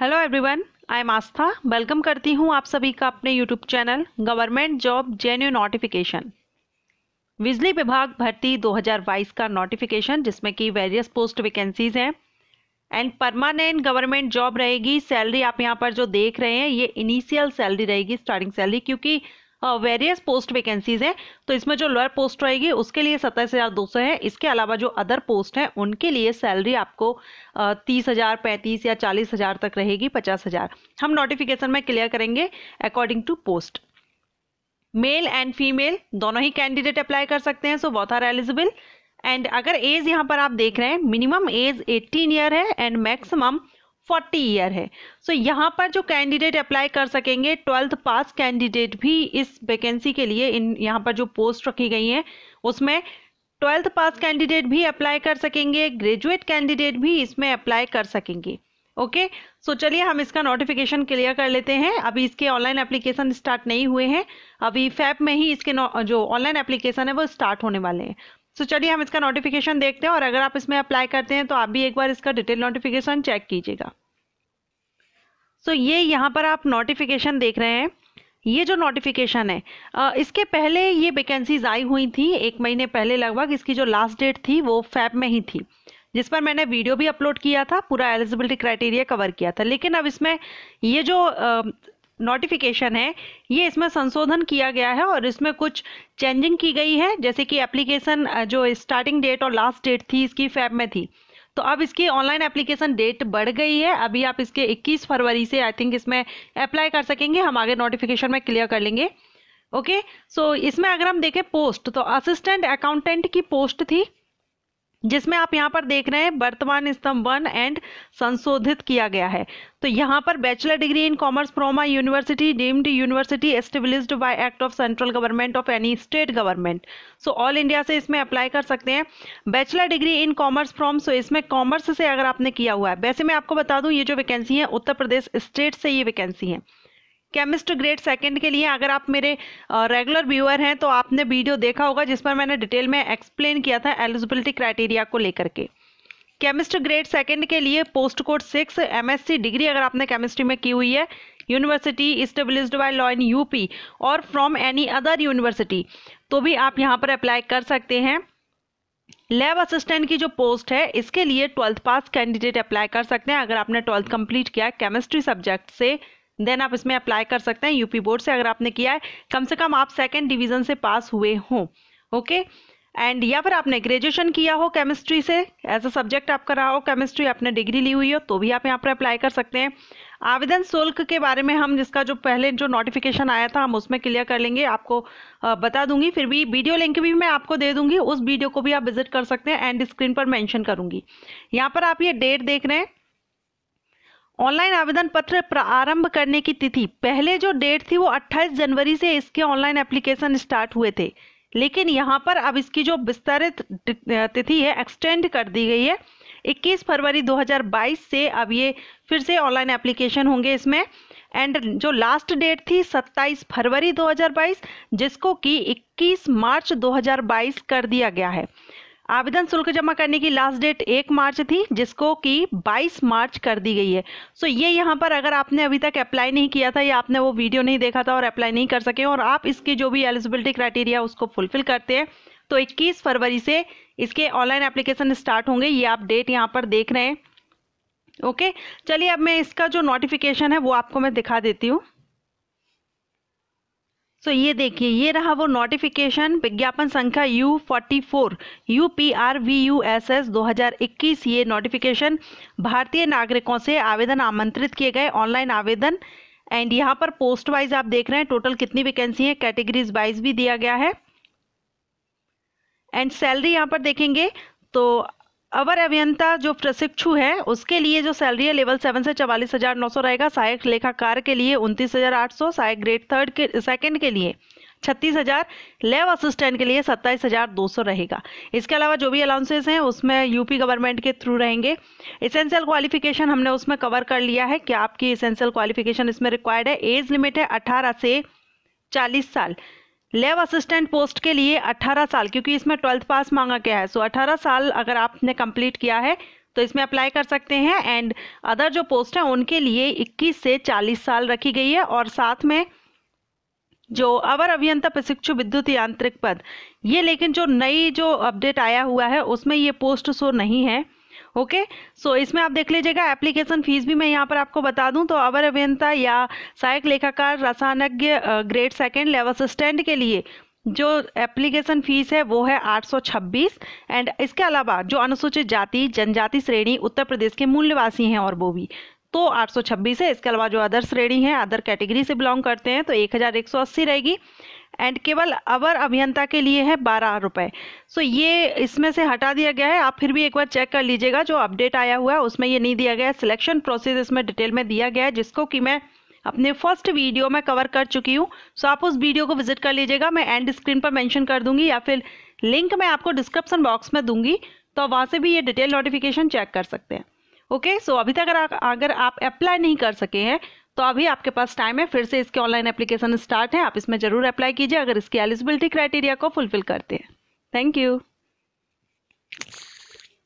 hello everyone I am Astha welcome करती हूँ आप सभी का अपने YouTube channel government job genuine notification बिजली विभाग भर्ती 2022 का नोटिफिकेशन जिसमें कि वेरियस पोस्ट वैकेंसीज हैं एंड परमानेंट गवर्नमेंट जॉब रहेगी सैलरी आप यहाँ पर जो देख रहे हैं ये इनिशियल सैलरी रहेगी स्टार्टिंग सैलरी क्योंकि वेरियस पोस्ट वैकेंसीज हैं तो इसमें जो लोअर पोस्ट रहेगी उसके लिए सत्ताईस हज़ार दो सौ है इसके अलावा जो अदर पोस्ट हैं उनके लिए सैलरी आपको तीस हज़ार पैंतीस या चालीस हज़ार तक रहेगी पचास हज़ार हम नोटिफिकेशन में क्लियर करेंगे according to post male and female दोनों ही कैंडिडेट अप्लाई कर सकते हैं so both are eligible and अगर एज यहाँ पर आप देख रहे हैं मिनिमम एज 18 ईयर है एंड मैक्सिमम फोर्टी ईयर है सो so, यहाँ पर जो कैंडिडेट अप्लाई कर सकेंगे ट्वेल्थ पास कैंडिडेट भी इस वैकेंसी के लिए इन यहाँ पर जो पोस्ट रखी गई हैं उसमें ट्वेल्थ पास कैंडिडेट भी अप्लाई कर सकेंगे ग्रेजुएट कैंडिडेट भी इसमें अप्लाई कर सकेंगे ओके सो चलिए हम इसका नोटिफिकेशन क्लियर कर लेते हैं अभी इसके ऑनलाइन एप्लीकेशन स्टार्ट नहीं हुए हैं अभी फैप में ही इसके जो ऑनलाइन एप्लीकेशन है वो स्टार्ट होने वाले हैं सो चलिए हम इसका नोटिफिकेशन देखते हैं और अगर आप इसमें अप्लाई करते हैं तो आप भी एक बार इसका डिटेल नोटिफिकेशन चेक कीजिएगा सो so, ये यहाँ पर आप नोटिफिकेशन देख रहे हैं ये जो नोटिफिकेशन है इसके पहले ये वेकेंसीज आई हुई थी एक महीने पहले लगभग इसकी जो लास्ट डेट थी वो फैब में ही थी जिस पर मैंने वीडियो भी अपलोड किया था पूरा एलिजिबिलिटी क्राइटेरिया कवर किया था लेकिन अब इसमें ये जो नोटिफिकेशन है ये इसमें संशोधन किया गया है और इसमें कुछ चेंजिंग की गई है जैसे कि एप्लीकेशन जो स्टार्टिंग डेट और लास्ट डेट थी इसकी फैब में थी तो अब इसकी ऑनलाइन एप्लीकेशन डेट बढ़ गई है अभी आप इसके 21 फरवरी से आई थिंक इसमें अप्लाई कर सकेंगे हम आगे नोटिफिकेशन में क्लियर कर लेंगे ओके सो so, इसमें अगर हम देखें पोस्ट तो असिस्टेंट अकाउंटेंट की पोस्ट थी जिसमें आप यहाँ पर देख रहे हैं वर्तमान स्तंभ वन एंड संशोधित किया गया है तो यहाँ पर bachelor degree in commerce from university deemed university established by act of central government of any state government so all India से इसमें अप्लाई कर सकते हैं bachelor degree in commerce from so इसमें कॉमर्स से अगर आपने किया हुआ है वैसे मैं आपको बता दूँ ये जो वैकेंसी है उत्तर प्रदेश स्टेट से ये वैकेंसी है केमिस्ट्री ग्रेड सेकंड के लिए अगर आप मेरे रेगुलर व्यूअर हैं तो आपने वीडियो देखा होगा जिस पर मैंने डिटेल में एक्सप्लेन किया था एलिजिबिलिटी क्राइटेरिया को लेकर के केमिस्ट्री ग्रेड सेकंड के लिए post code six MSc degree अगर आपने केमिस्ट्री में की हुई है university established by law in UP और फ्रॉम एनी अदर यूनिवर्सिटी तो भी आप यहाँ पर अप्लाई कर सकते हैं लैब असिस्टेंट की जो पोस्ट है इसके लिए ट्वेल्थ पास कैंडिडेट अप्लाई कर सकते हैं अगर आपने ट्वेल्थ कंप्लीट किया केमिस्ट्री सब्जेक्ट से देन आप इसमें अप्लाई कर सकते हैं यूपी बोर्ड से अगर आपने किया है कम से कम आप सेकेंड डिवीजन से पास हुए हों ओके एंड या फिर आपने ग्रेजुएशन किया हो केमिस्ट्री से एज अ सब्जेक्ट आपका रहा हो केमिस्ट्री आपने डिग्री ली हुई हो तो भी आप यहाँ पर अप्लाई कर सकते हैं आवेदन शुल्क के बारे में हम जिसका जो पहले जो नोटिफिकेशन आया था हम उसमें क्लियर कर लेंगे आपको बता दूंगी फिर भी वीडियो लिंक भी मैं आपको दे दूंगी उस वीडियो को भी आप विजिट कर सकते हैं एंड स्क्रीन पर मैंशन करूँगी यहाँ पर आप ये डेट देख रहे हैं ऑनलाइन आवेदन पत्र प्रारंभ करने की तिथि पहले जो डेट थी वो 28 जनवरी से इसके ऑनलाइन एप्लीकेशन स्टार्ट हुए थे लेकिन यहाँ पर अब इसकी जो विस्तारित तिथि है एक्सटेंड कर दी गई है 21 फरवरी 2022 से अब ये फिर से ऑनलाइन एप्लीकेशन होंगे इसमें एंड जो लास्ट डेट थी 27 फरवरी 2022 जिसको कि 21 मार्च 2022 कर दिया गया है आवेदन शुल्क जमा करने की लास्ट डेट एक मार्च थी जिसको कि 22 मार्च कर दी गई है सो so ये यहाँ पर अगर आपने अभी तक अप्लाई नहीं किया था या आपने वो वीडियो नहीं देखा था और अप्लाई नहीं कर सके और आप इसके जो भी एलिजिबिलिटी क्राइटेरिया उसको फुलफिल करते हैं तो 21 फरवरी से इसके ऑनलाइन एप्लीकेशन स्टार्ट होंगे ये आप डेट यहाँ पर देख रहे हैं ओके चलिए अब मैं इसका जो नोटिफिकेशन है वो आपको मैं दिखा देती हूँ सो so, ये देखिए ये रहा वो नोटिफिकेशन विज्ञापन संख्या U44 UPRVUSS 2021 दो हज़ार इक्कीस ये नोटिफिकेशन भारतीय नागरिकों से आवेदन आमंत्रित किए गए ऑनलाइन आवेदन एंड यहाँ पर पोस्ट वाइज आप देख रहे हैं टोटल कितनी वैकेंसी है कैटेगरीज वाइज भी दिया गया है एंड सैलरी यहाँ पर देखेंगे तो अवर अभियंता जो प्रशिक्षु है उसके लिए जो सैलरी है लेवल सेवन से चवालीस हज़ार नौ सौ रहेगा सहायक लेखाकार के लिए उनतीस हज़ार आठ सौ सहायक ग्रेड थर्ड के सेकंड के लिए छत्तीस हज़ार लेव असिस्टेंट के लिए सत्ताईस हज़ार दो सौ रहेगा इसके अलावा जो भी अलाउंसेस हैं उसमें यूपी गवर्नमेंट के थ्रू रहेंगे इसेंशियल क्वालिफिकेशन हमने उसमें कवर कर लिया है कि आपकी इसेंशियल क्वालिफिकेशन इसमें रिक्वायर्ड है एज लिमिट है अठारह से चालीस साल लैब असिस्टेंट पोस्ट के लिए 18 साल क्योंकि इसमें ट्वेल्थ पास मांगा गया है सो 18 साल अगर आपने कंप्लीट किया है तो इसमें अप्लाई कर सकते हैं एंड अदर जो पोस्ट है उनके लिए 21 से 40 साल रखी गई है और साथ में जो अवर अभियंता प्रशिक्षु विद्युत यांत्रिक पद ये लेकिन जो नई जो अपडेट आया हुआ है उसमें ये पोस्ट सो नहीं है ओके सो इसमें आप देख लीजिएगा एप्लीकेशन फीस भी मैं यहाँ पर आपको बता दूँ तो अवर अभियंता या सहायक लेखाकार रसायनज्ञ ग्रेड सेकेंड लेवल असिस्टेंट के लिए जो एप्लीकेशन फीस है वो है 826 एंड इसके अलावा जो अनुसूचित जाति जनजाति श्रेणी उत्तर प्रदेश के मूल निवासी हैं और वो भी तो 826 है इसके अलावा जो अदर श्रेणी है अदर कैटेगरी से बिलोंग करते हैं तो 1180 रहेगी एंड केवल अवर अभियंता के लिए है बारह रुपये सो so ये इसमें से हटा दिया गया है आप फिर भी एक बार चेक कर लीजिएगा जो अपडेट आया हुआ है उसमें ये नहीं दिया गया है सिलेक्शन प्रोसेस इसमें डिटेल में दिया गया है जिसको कि मैं अपने फर्स्ट वीडियो में कवर कर चुकी हूँ सो so आप उस वीडियो को विजिट कर लीजिएगा मैं एंड स्क्रीन पर मैंशन कर दूंगी या फिर लिंक मैं आपको डिस्क्रिप्सन बॉक्स में दूंगी तो वहाँ से भी ये डिटेल नोटिफिकेशन चेक कर सकते हैं ओके सो अभी तक अगर अगर आप अप्लाई नहीं कर सके हैं तो अभी आपके पास टाइम है फिर से इसके ऑनलाइन एप्लीकेशन स्टार्ट है आप इसमें जरूर अप्लाई कीजिए अगर इसकी एलिजिबिलिटी क्राइटेरिया को फुलफिल करते हैं थैंक यू